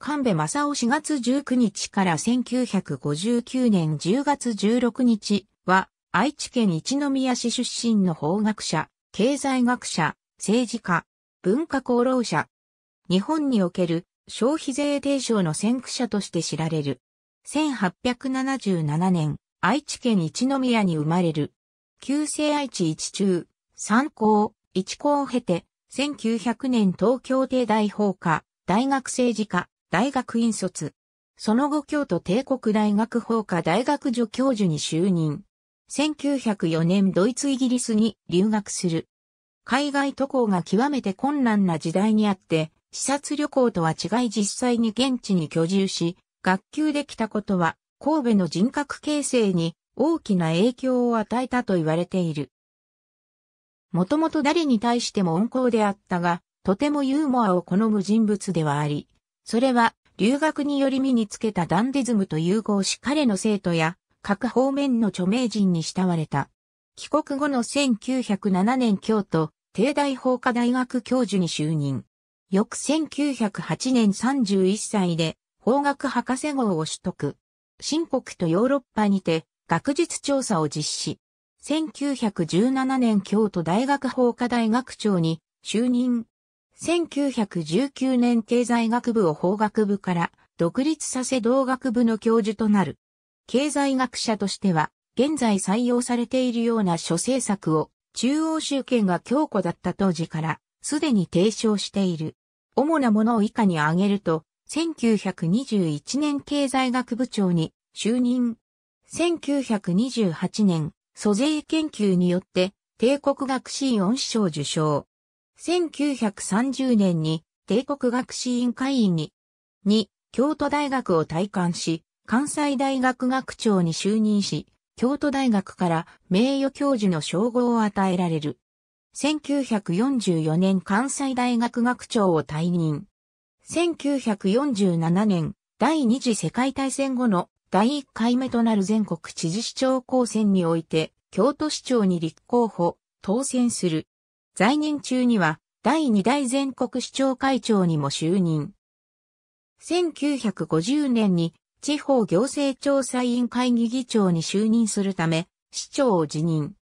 神戸正夫4月19日から1959年10月16日は、愛知県一宮市出身の法学者、経済学者、政治家、文化功労者。日本における消費税提唱の先駆者として知られる。1877年、愛知県一宮に生まれる。旧制愛知一中、三高、一高を経て、1900年東京帝大法科、大学政治家、大学院卒。その後京都帝国大学法科大学助教授に就任。1904年ドイツイギリスに留学する。海外渡航が極めて困難な時代にあって、視察旅行とは違い実際に現地に居住し、学級できたことは神戸の人格形成に大きな影響を与えたと言われている。もともと誰に対しても温厚であったが、とてもユーモアを好む人物ではあり、それは、留学により身につけたダンディズムと融合し彼の生徒や各方面の著名人に慕われた。帰国後の1907年京都、帝大法科大学教授に就任。翌1908年31歳で法学博士号を取得。新国とヨーロッパにて学術調査を実施。1917年京都大学法科大学長に就任。1919年経済学部を法学部から独立させ同学部の教授となる。経済学者としては、現在採用されているような諸政策を中央集権が強固だった当時からすでに提唱している。主なものを以下に挙げると、1921年経済学部長に就任。1928年、租税研究によって帝国学士院恩賞受賞。1930年に帝国学士院会員に、2、京都大学を退官し、関西大学学長に就任し、京都大学から名誉教授の称号を与えられる。1944年関西大学学長を退任。1947年、第二次世界大戦後の第1回目となる全国知事市長公選において、京都市長に立候補、当選する。在任中には第2代全国市長会長にも就任。1950年に地方行政調査委員会議議長に就任するため、市長を辞任。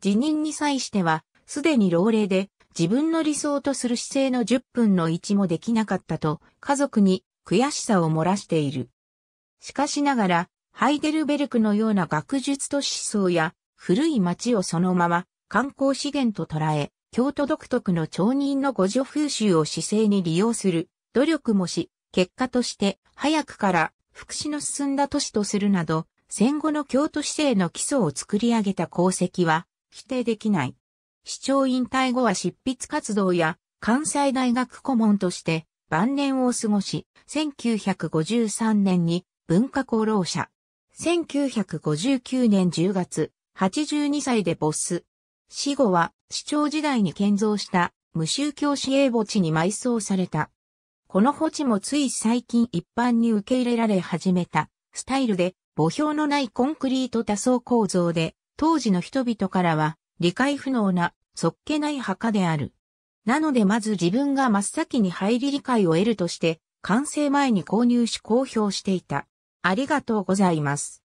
辞任に際しては、すでに老齢で自分の理想とする姿勢の10分の1もできなかったと家族に悔しさを漏らしている。しかしながら、ハイデルベルクのような学術と思想や古い街をそのまま観光資源と捉え、京都独特の町人の互助風習を姿勢に利用する、努力もし、結果として、早くから福祉の進んだ都市とするなど、戦後の京都市政の基礎を作り上げた功績は否定できない。市長引退後は執筆活動や関西大学顧問として晩年を過ごし、1953年に文化功労者。1959年10月、82歳でボス、死後は、市長時代に建造した無宗教市営墓地に埋葬された。この墓地もつい最近一般に受け入れられ始めたスタイルで墓標のないコンクリート多層構造で当時の人々からは理解不能なそっけない墓である。なのでまず自分が真っ先に入り理解を得るとして完成前に購入し公表していた。ありがとうございます。